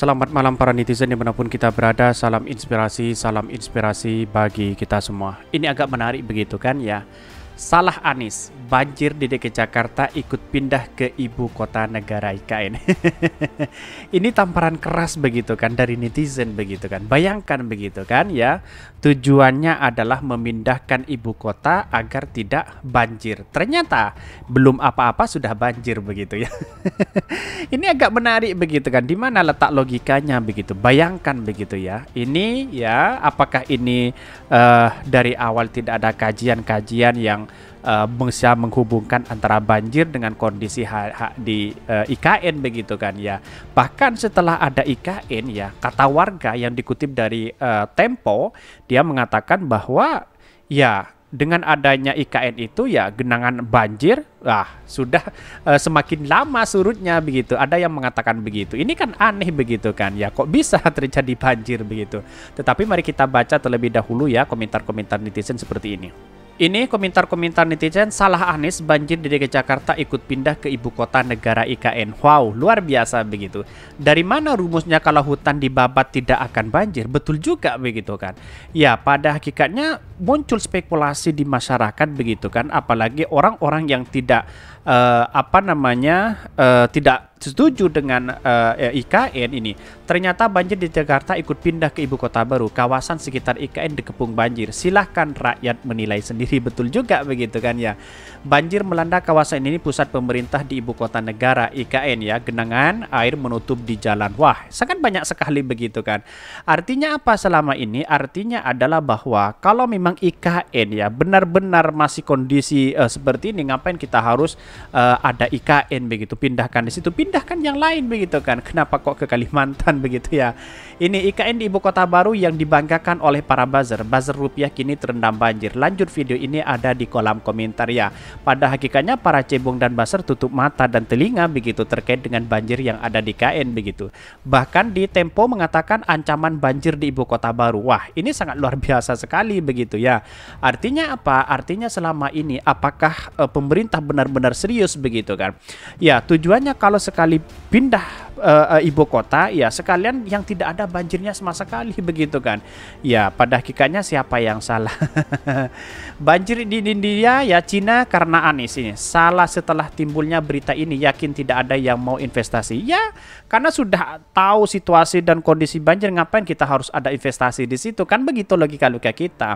Selamat malam para netizen dimanapun kita berada Salam inspirasi, salam inspirasi bagi kita semua Ini agak menarik begitu kan ya Salah Anis banjir di DKI Jakarta ikut pindah ke ibu kota negara IKN. Ini tamparan keras begitu kan dari netizen begitu kan. Bayangkan begitu kan ya. Tujuannya adalah memindahkan ibu kota agar tidak banjir. Ternyata belum apa-apa sudah banjir begitu ya. Ini agak menarik begitu kan. Di mana letak logikanya begitu. Bayangkan begitu ya. Ini ya apakah ini uh, dari awal tidak ada kajian-kajian yang uh, menghubungkan antara banjir dengan kondisi ha, ha, di uh, eh, IKN begitu kan ya. Bahkan setelah ada IKN ya, kata warga yang dikutip dari uh, Tempo, dia mengatakan bahwa ya dengan adanya IKN itu ya genangan banjir lah sudah uh, semakin lama surutnya begitu. Ada yang mengatakan begitu. Ini kan aneh begitu kan ya. Kok bisa terjadi banjir begitu? Tetapi mari kita baca terlebih dahulu ya komentar-komentar netizen seperti ini. Ini komentar-komentar netizen salah Anies banjir di DKI Jakarta ikut pindah ke ibu kota negara IKN. Wow, luar biasa begitu. Dari mana rumusnya kalau hutan dibabat tidak akan banjir? Betul juga begitu kan. Ya, pada hakikatnya muncul spekulasi di masyarakat begitu kan, apalagi orang-orang yang tidak uh, apa namanya? Uh, tidak setuju dengan uh, eh, eh, IKN ini, ternyata banjir di Jakarta ikut pindah ke ibu kota baru. Kawasan sekitar IKN dikepung banjir. Silahkan rakyat menilai sendiri betul juga begitu kan ya. Banjir melanda kawasan ini pusat pemerintah di ibu kota negara IKN ya. Genangan air menutup di jalan. Wah, sangat banyak sekali begitu kan. Artinya apa selama ini? Artinya adalah bahwa kalau memang IKN ya benar-benar masih kondisi uh, seperti ini, ngapain kita harus uh, ada IKN begitu pindahkan di situ? Pindah pindahkan yang lain begitu kan. Kenapa kok ke Kalimantan begitu ya? Ini IKN di ibu kota baru yang dibanggakan oleh para buzzer. Buzzer rupiah kini terendam banjir. Lanjut video ini ada di kolam komentar ya. Pada hakikatnya para cebong dan buzzer tutup mata dan telinga begitu terkait dengan banjir yang ada di KN begitu. Bahkan di Tempo mengatakan ancaman banjir di ibu kota baru. Wah, ini sangat luar biasa sekali begitu ya. Artinya apa? Artinya selama ini apakah eh, pemerintah benar-benar serius begitu kan? Ya, tujuannya kalau sekarang kali pindah uh, uh, ibu kota ya sekalian yang tidak ada banjirnya sama sekali begitu kan ya pada hakikatnya siapa yang salah banjir di India ya Cina karena Anies ini salah setelah timbulnya berita ini yakin tidak ada yang mau investasi ya karena sudah tahu situasi dan kondisi banjir ngapain kita harus ada investasi di situ kan begitu logika logika kita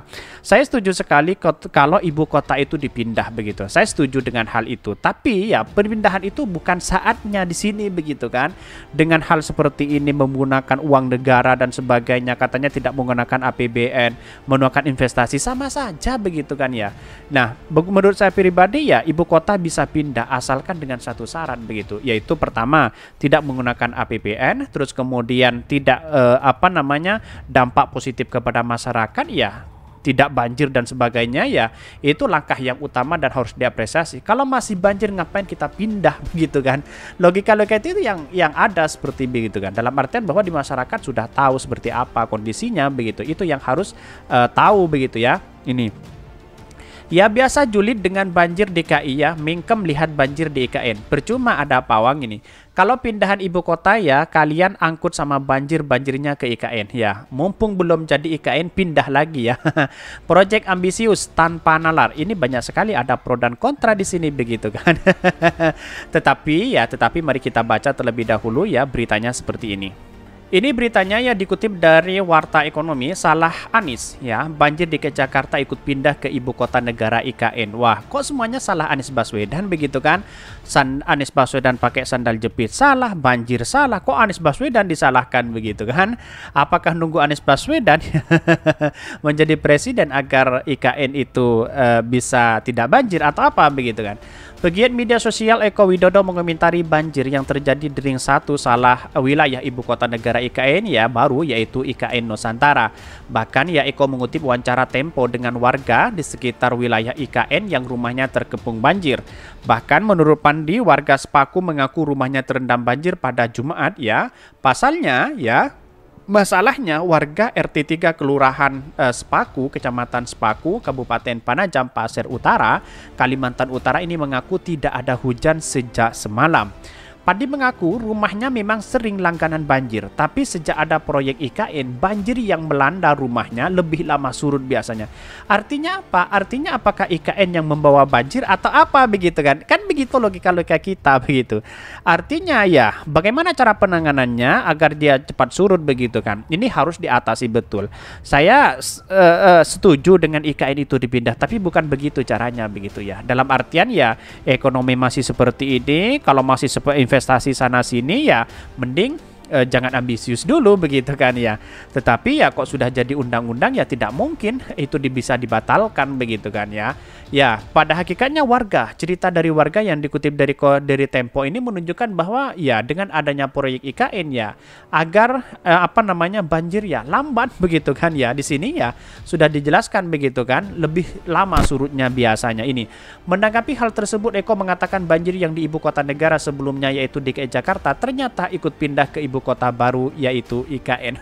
saya setuju sekali kalau ibu kota itu dipindah begitu saya setuju dengan hal itu tapi ya perpindahan itu bukan saatnya di sini begitu kan dengan hal seperti ini menggunakan uang negara dan sebagainya katanya tidak menggunakan APBN menggunakan investasi sama saja begitu kan ya nah menurut saya pribadi ya ibu kota bisa pindah asalkan dengan satu syarat begitu yaitu pertama tidak menggunakan APBN terus kemudian tidak eh, apa namanya dampak positif kepada masyarakat ya tidak banjir dan sebagainya ya itu langkah yang utama dan harus diapresiasi. Kalau masih banjir ngapain kita pindah begitu kan? Logika-logika itu yang yang ada seperti begitu kan. Dalam artian bahwa di masyarakat sudah tahu seperti apa kondisinya begitu. Itu yang harus uh, tahu begitu ya. Ini Ya biasa julid dengan banjir DKI ya, Mingkem lihat banjir di IKN. Percuma ada pawang ini. Kalau pindahan ibu kota ya, kalian angkut sama banjir-banjirnya ke IKN ya. Mumpung belum jadi IKN, pindah lagi ya. Project ambisius tanpa nalar. Ini banyak sekali ada pro dan kontra di sini begitu kan. tetapi ya, tetapi mari kita baca terlebih dahulu ya beritanya seperti ini. Ini beritanya yang dikutip dari Warta Ekonomi, salah Anis ya, banjir di Jakarta ikut pindah ke ibu kota negara IKN. Wah, kok semuanya salah Anis Baswedan begitu kan? San Anies Baswedan pakai sandal jepit salah, banjir salah, kok Anis Baswedan disalahkan begitu kan? Apakah nunggu Anis Baswedan menjadi presiden agar IKN itu uh, bisa tidak banjir atau apa begitu kan? Pegiat media sosial Eko Widodo mengomentari banjir yang terjadi di ring satu salah wilayah ibu kota negara IKN ya baru yaitu IKN Nusantara. Bahkan ya Eko mengutip wawancara Tempo dengan warga di sekitar wilayah IKN yang rumahnya terkepung banjir. Bahkan menurut Pandi warga Sepaku mengaku rumahnya terendam banjir pada Jumat ya. Pasalnya ya Masalahnya warga RT 3 Kelurahan eh, Sepaku, Kecamatan Sepaku, Kabupaten Panajam, Pasir Utara, Kalimantan Utara ini mengaku tidak ada hujan sejak semalam. Padi mengaku rumahnya memang sering langganan banjir, tapi sejak ada proyek IKN, banjir yang melanda rumahnya lebih lama surut biasanya. Artinya apa? Artinya apakah IKN yang membawa banjir atau apa begitu kan? Kan begitu logika-logika kita begitu. Artinya ya, bagaimana cara penanganannya agar dia cepat surut begitu kan? Ini harus diatasi betul. Saya uh, uh, setuju dengan IKN itu dipindah, tapi bukan begitu caranya begitu ya. Dalam artian ya, ekonomi masih seperti ini, kalau masih seperti investasi sana sini ya mending eh, jangan ambisius dulu begitu kan ya. Tetapi ya kok sudah jadi undang-undang ya tidak mungkin itu bisa dibatalkan begitu kan ya. Ya, pada hakikatnya warga, cerita dari warga yang dikutip dari dari Tempo ini menunjukkan bahwa ya dengan adanya proyek IKN ya agar eh, apa namanya banjir ya lambat begitu kan ya. Di sini ya sudah dijelaskan begitu kan, lebih lama surutnya biasanya ini. Menanggapi hal tersebut Eko mengatakan banjir yang di ibu kota negara sebelumnya yaitu DKI e Jakarta ternyata ikut pindah ke ibu ibu kota baru yaitu IKN.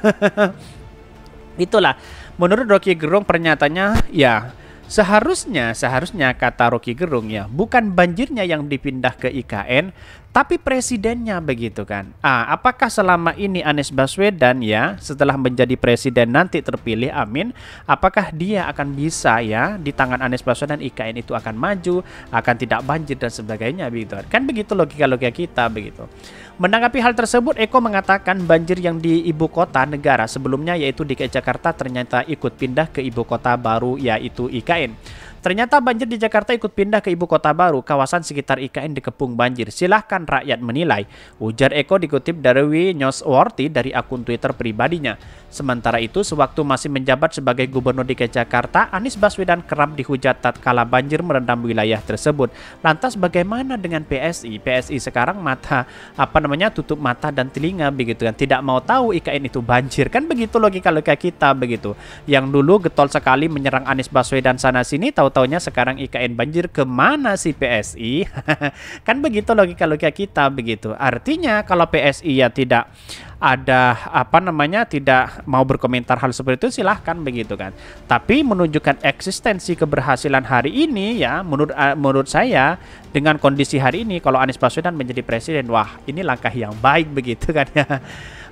Itulah menurut Rocky Gerung pernyatanya ya seharusnya seharusnya kata Rocky Gerung ya bukan banjirnya yang dipindah ke IKN tapi presidennya begitu kan. Ah, apakah selama ini Anies Baswedan ya setelah menjadi presiden nanti terpilih amin, apakah dia akan bisa ya di tangan Anies Baswedan IKN itu akan maju, akan tidak banjir dan sebagainya begitu. Kan begitu logika-logika kita begitu. Menanggapi hal tersebut, Eko mengatakan banjir yang di ibu kota negara sebelumnya yaitu DKI Jakarta ternyata ikut pindah ke ibu kota baru yaitu IKN. Ternyata banjir di Jakarta ikut pindah ke ibu kota baru, kawasan sekitar IKN dikepung banjir. Silahkan rakyat menilai. Ujar Eko dikutip dari We News Warti dari akun Twitter pribadinya. Sementara itu, sewaktu masih menjabat sebagai gubernur DKI Jakarta, Anies Baswedan kerap dihujat tatkala banjir merendam wilayah tersebut. Lantas bagaimana dengan PSI? PSI sekarang mata apa namanya tutup mata dan telinga begitu kan tidak mau tahu IKN itu banjir kan begitu logika logika kita begitu yang dulu getol sekali menyerang Anies Baswedan sana sini tahu tahu-taunya sekarang IKN banjir kemana si PSI? kan begitu logika-logika kita begitu. Artinya kalau PSI ya tidak ada apa namanya tidak mau berkomentar hal seperti itu silahkan begitu kan. Tapi menunjukkan eksistensi keberhasilan hari ini ya menurut eh, menurut saya dengan kondisi hari ini kalau Anies Baswedan menjadi presiden wah ini langkah yang baik begitu kan ya.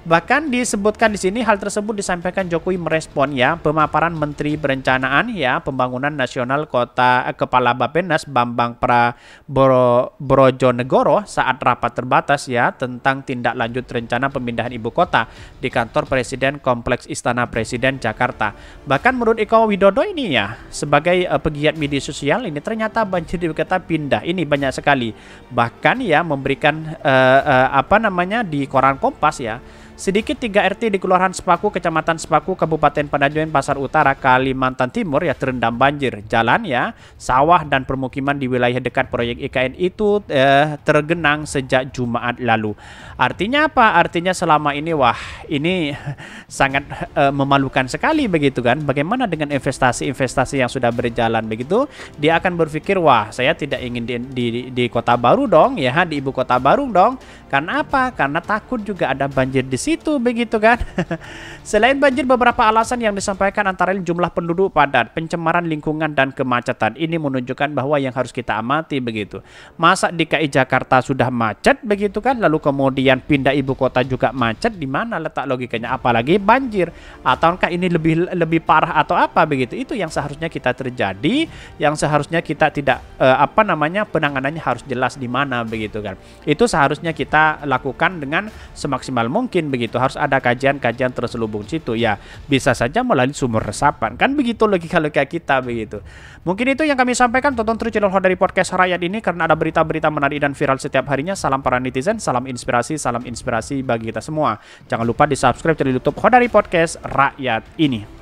Bahkan disebutkan di sini hal tersebut disampaikan Jokowi merespon ya pemaparan Menteri Perencanaan ya Pembangunan Nasional Kota eh, Kepala Bappenas Bambang Praboro Brojonegoro saat rapat terbatas ya tentang tindak lanjut rencana pemindahan ibu kota di kantor Presiden Kompleks Istana Presiden Jakarta. Bahkan menurut Eko Widodo ini ya sebagai eh, pegiat media sosial ini ternyata banjir di kota pindah ini banyak sekali. Bahkan ya memberikan eh, eh, apa namanya di koran Kompas ya Sedikit tiga RT di Kelurahan Sepaku, Kecamatan Sepaku, Kabupaten Penajuan Pasar Utara, Kalimantan Timur ya terendam banjir. Jalan ya, sawah dan permukiman di wilayah dekat proyek IKN itu eh, tergenang sejak Jumat lalu. Artinya apa? Artinya selama ini wah, ini sangat eh, memalukan sekali begitu kan. Bagaimana dengan investasi-investasi yang sudah berjalan begitu? Dia akan berpikir, "Wah, saya tidak ingin di di, di kota baru dong, ya, di ibu kota baru dong." Karena apa? Karena takut juga ada banjir di sini situ begitu kan. Selain banjir beberapa alasan yang disampaikan antara jumlah penduduk padat, pencemaran lingkungan dan kemacetan. Ini menunjukkan bahwa yang harus kita amati begitu. Masa DKI Jakarta sudah macet begitu kan lalu kemudian pindah ibu kota juga macet di mana letak logikanya apalagi banjir ataukah ini lebih lebih parah atau apa begitu. Itu yang seharusnya kita terjadi, yang seharusnya kita tidak eh, apa namanya penanganannya harus jelas di mana begitu kan. Itu seharusnya kita lakukan dengan semaksimal mungkin begitu begitu harus ada kajian-kajian terselubung situ ya bisa saja melalui sumber resapan kan begitu logika-logika kita begitu mungkin itu yang kami sampaikan tonton terus channel dari podcast rakyat ini karena ada berita-berita menarik dan viral setiap harinya salam para netizen salam inspirasi salam inspirasi bagi kita semua jangan lupa di subscribe channel youtube dari Podcast Rakyat ini